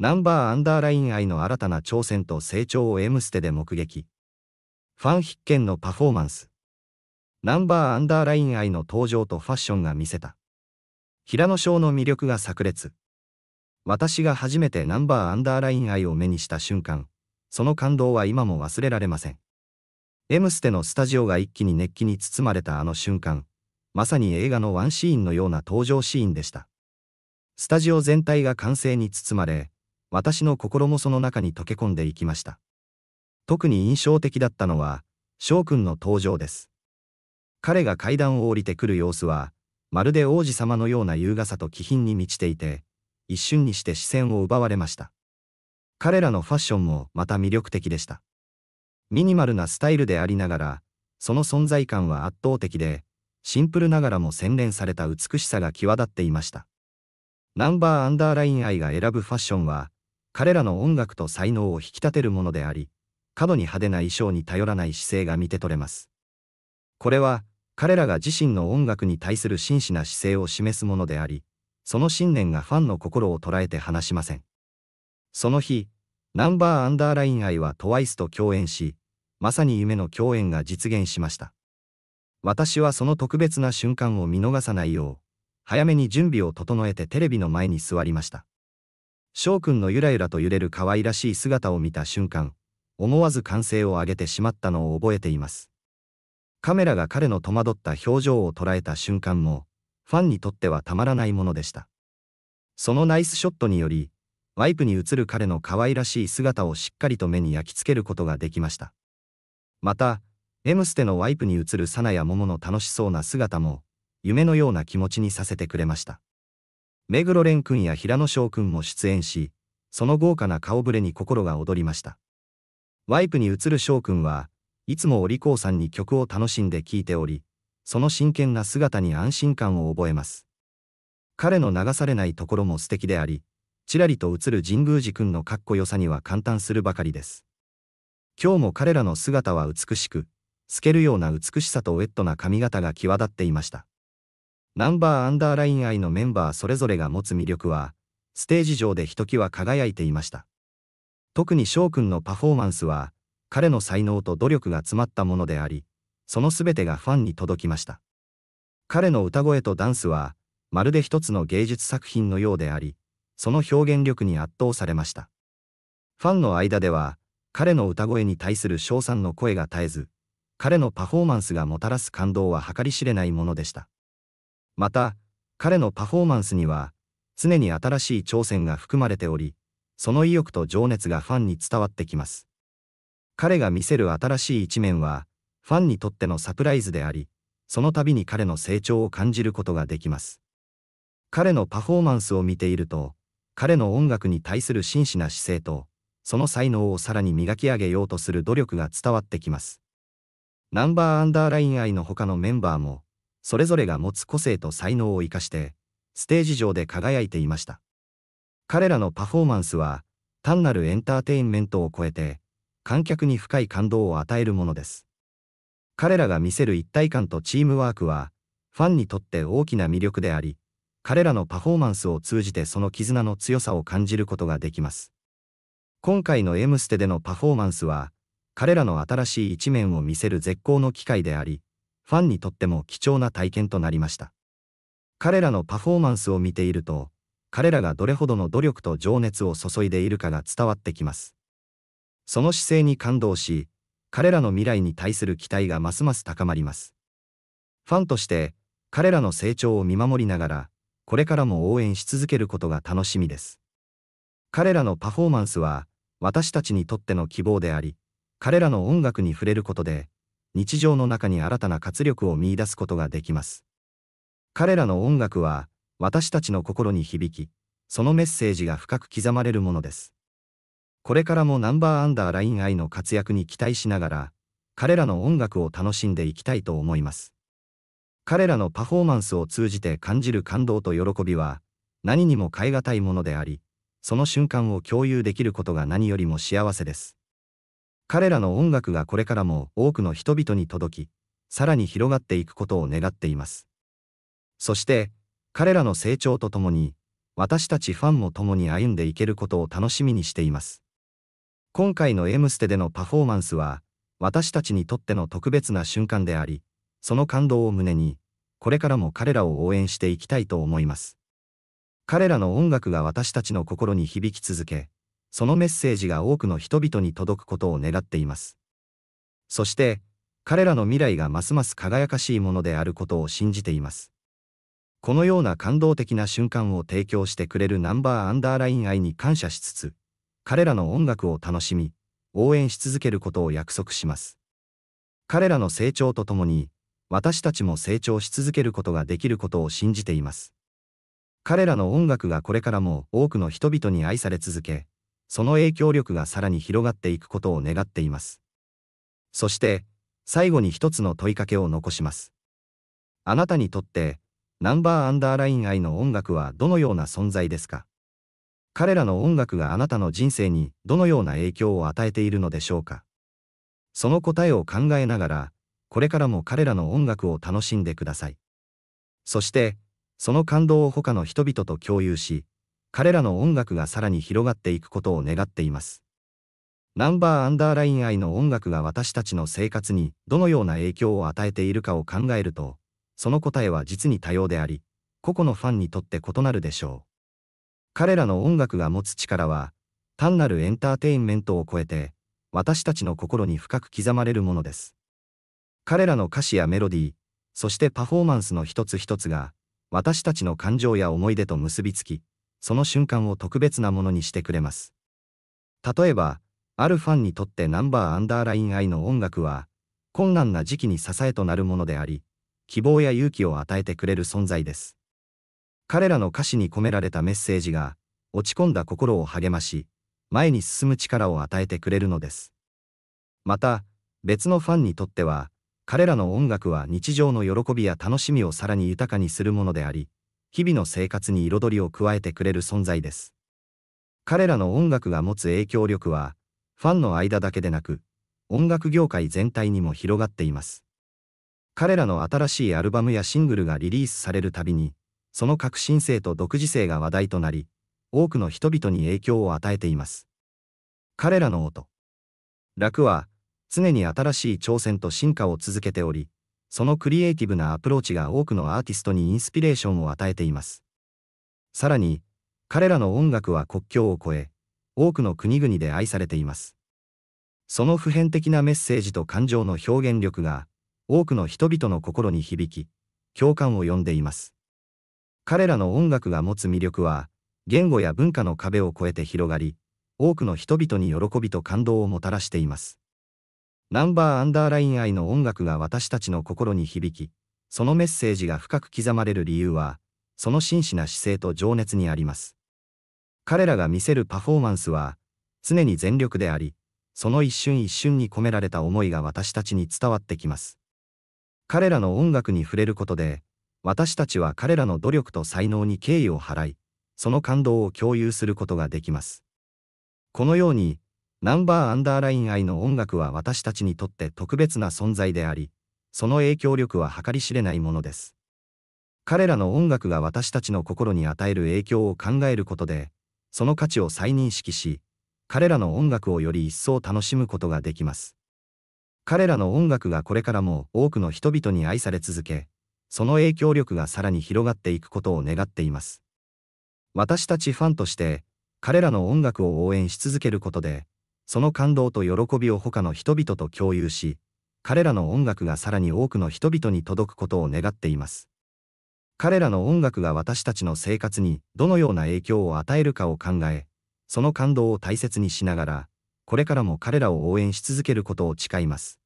ナンバーアンダーライン愛の新たな挑戦と成長を M ステで目撃。ファン必見のパフォーマンス。ナンバーアンダーライン愛の登場とファッションが見せた。平野翔の魅力が炸裂。私が初めてナンバーアンダーライン愛を目にした瞬間、その感動は今も忘れられません。M ステのスタジオが一気に熱気に包まれたあの瞬間、まさに映画のワンシーンのような登場シーンでした。スタジオ全体が歓声に包まれ、私の心もその中に溶け込んでいきました。特に印象的だったのは、翔くんの登場です。彼が階段を降りてくる様子は、まるで王子様のような優雅さと気品に満ちていて、一瞬にして視線を奪われました。彼らのファッションもまた魅力的でした。ミニマルなスタイルでありながら、その存在感は圧倒的で、シンプルながらも洗練された美しさが際立っていました。ナンバーアンダーライン愛が選ぶファッションは、彼らの音楽と才能を引き立てるものであり、過度に派手な衣装に頼らない姿勢が見て取れます。これは、彼らが自身の音楽に対する真摯な姿勢を示すものであり、その信念がファンの心を捉えて離しません。その日、ナンバーアンダーライン愛は TWICE と共演し、まさに夢の共演が実現しました。私はその特別な瞬間を見逃さないよう、早めに準備を整えてテレビの前に座りました。翔くんのゆらゆらと揺れる可愛らしい姿を見た瞬間、思わず歓声を上げてしまったのを覚えています。カメラが彼の戸惑った表情を捉えた瞬間も、ファンにとってはたまらないものでした。そのナイスショットにより、ワイプに映る彼の可愛らしい姿をしっかりと目に焼き付けることができました。また、M ステのワイプに映るサナやモモの楽しそうな姿も、夢のような気持ちにさせてくれました。目黒蓮君や平野翔君も出演し、その豪華な顔ぶれに心が躍りました。ワイプに映る翔君は、いつもお利口さんに曲を楽しんで聴いており、その真剣な姿に安心感を覚えます。彼の流されないところも素敵であり、ちらりと映る神宮寺君のかっこよさには感嘆するばかりです。今日も彼らの姿は美しく、透けるような美しさとウェットな髪型が際立っていました。ナンバーアンダーライン愛のメンバーそれぞれが持つ魅力は、ステージ上でひときわ輝いていました。特に翔くんのパフォーマンスは、彼の才能と努力が詰まったものであり、その全てがファンに届きました。彼の歌声とダンスは、まるで一つの芸術作品のようであり、その表現力に圧倒されました。ファンの間では、彼の歌声に対するさ賛の声が絶えず、彼のパフォーマンスがもたらす感動は計り知れないものでした。また、彼のパフォーマンスには、常に新しい挑戦が含まれており、その意欲と情熱がファンに伝わってきます。彼が見せる新しい一面は、ファンにとってのサプライズであり、その度に彼の成長を感じることができます。彼のパフォーマンスを見ていると、彼の音楽に対する真摯な姿勢と、その才能をさらに磨き上げようとする努力が伝わってきます。ナンバーアンダーライン愛の他のメンバーも、それぞれが持つ個性と才能を生かして、ステージ上で輝いていました。彼らのパフォーマンスは、単なるエンターテインメントを超えて、観客に深い感動を与えるものです。彼らが見せる一体感とチームワークは、ファンにとって大きな魅力であり、彼らのパフォーマンスを通じてその絆の強さを感じることができます。今回の「M ステ」でのパフォーマンスは、彼らの新しい一面を見せる絶好の機会であり、ファンにとっても貴重な体験となりました。彼らのパフォーマンスを見ていると、彼らがどれほどの努力と情熱を注いでいるかが伝わってきます。その姿勢に感動し、彼らの未来に対する期待がますます高まります。ファンとして、彼らの成長を見守りながら、これからも応援し続けることが楽しみです。彼らのパフォーマンスは、私たちにとっての希望であり、彼らの音楽に触れることで、日常の中に新たな活力を見いだすことができます。彼らの音楽は、私たちの心に響き、そのメッセージが深く刻まれるものです。これからもナンバーアンダーライン愛の活躍に期待しながら、彼らの音楽を楽しんでいきたいと思います。彼らのパフォーマンスを通じて感じる感動と喜びは、何にも代え難いものであり、その瞬間を共有できることが何よりも幸せです。彼らの音楽がこれからも多くの人々に届き、さらに広がっていくことを願っています。そして、彼らの成長とともに、私たちファンも共に歩んでいけることを楽しみにしています。今回の「M ステ」でのパフォーマンスは、私たちにとっての特別な瞬間であり、その感動を胸に、これからも彼らを応援していきたいと思います。彼らの音楽が私たちの心に響き続け、そのメッセージが多くの人々に届くことを願っています。そして、彼らの未来がますます輝かしいものであることを信じています。このような感動的な瞬間を提供してくれるナンバーアンダーライン愛に感謝しつつ、彼らの音楽を楽しみ、応援し続けることを約束します。彼らの成長とともに、私たちも成長し続けることができることを信じています。彼らの音楽がこれからも多くの人々に愛され続け、その影響力がさらに広がっていくことを願っています。そして、最後に一つの問いかけを残します。あなたにとって、ナンバーアンダーライン愛の音楽はどのような存在ですか彼らの音楽があなたの人生にどのような影響を与えているのでしょうかその答えを考えながら、これからも彼らの音楽を楽しんでください。そして、その感動を他の人々と共有し、彼らの音楽がさらに広がっていくことを願っています。ナンバーアンダーライン愛の音楽が私たちの生活にどのような影響を与えているかを考えると、その答えは実に多様であり、個々のファンにとって異なるでしょう。彼らの音楽が持つ力は、単なるエンターテインメントを超えて、私たちの心に深く刻まれるものです。彼らの歌詞やメロディー、そしてパフォーマンスの一つ一つが、私たちの感情や思い出と結びつき、その瞬間を特別なものにしてくれます。例えば、あるファンにとってナンバーアンダーライン愛の音楽は、困難な時期に支えとなるものであり、希望や勇気を与えてくれる存在です。彼らの歌詞に込められたメッセージが、落ち込んだ心を励まし、前に進む力を与えてくれるのです。また、別のファンにとっては、彼らの音楽は日常の喜びや楽しみをさらに豊かにするものであり、日々の生活に彩りを加えてくれる存在です。彼らの音楽が持つ影響力は、ファンの間だけでなく、音楽業界全体にも広がっています。彼らの新しいアルバムやシングルがリリースされるたびに、その革新性と独自性が話題となり、多くの人々に影響を与えています。彼らの音。楽は、常に新しい挑戦と進化を続けており、そのクリエイティブなアプローチが多くのアーティストにインスピレーションを与えています。さらに、彼らの音楽は国境を越え、多くの国々で愛されています。その普遍的なメッセージと感情の表現力が、多くの人々の心に響き、共感を呼んでいます。彼らの音楽が持つ魅力は、言語や文化の壁を越えて広がり、多くの人々に喜びと感動をもたらしています。ナンバーアンダーライン愛の音楽が私たちの心に響き、そのメッセージが深く刻まれる理由は、その真摯な姿勢と情熱にあります。彼らが見せるパフォーマンスは、常に全力であり、その一瞬一瞬に込められた思いが私たちに伝わってきます。彼らの音楽に触れることで、私たちは彼らの努力と才能に敬意を払い、その感動を共有することができます。このように、ナンバーアンダーライン愛の音楽は私たちにとって特別な存在であり、その影響力は計り知れないものです。彼らの音楽が私たちの心に与える影響を考えることで、その価値を再認識し、彼らの音楽をより一層楽しむことができます。彼らの音楽がこれからも多くの人々に愛され続け、その影響力がさらに広がっていくことを願っています。私たちファンとして、彼らの音楽を応援し続けることで、その感動と喜びを他の人々と共有し、彼らの音楽がさらに多くの人々に届くことを願っています。彼らの音楽が私たちの生活にどのような影響を与えるかを考え、その感動を大切にしながら、これからも彼らを応援し続けることを誓います。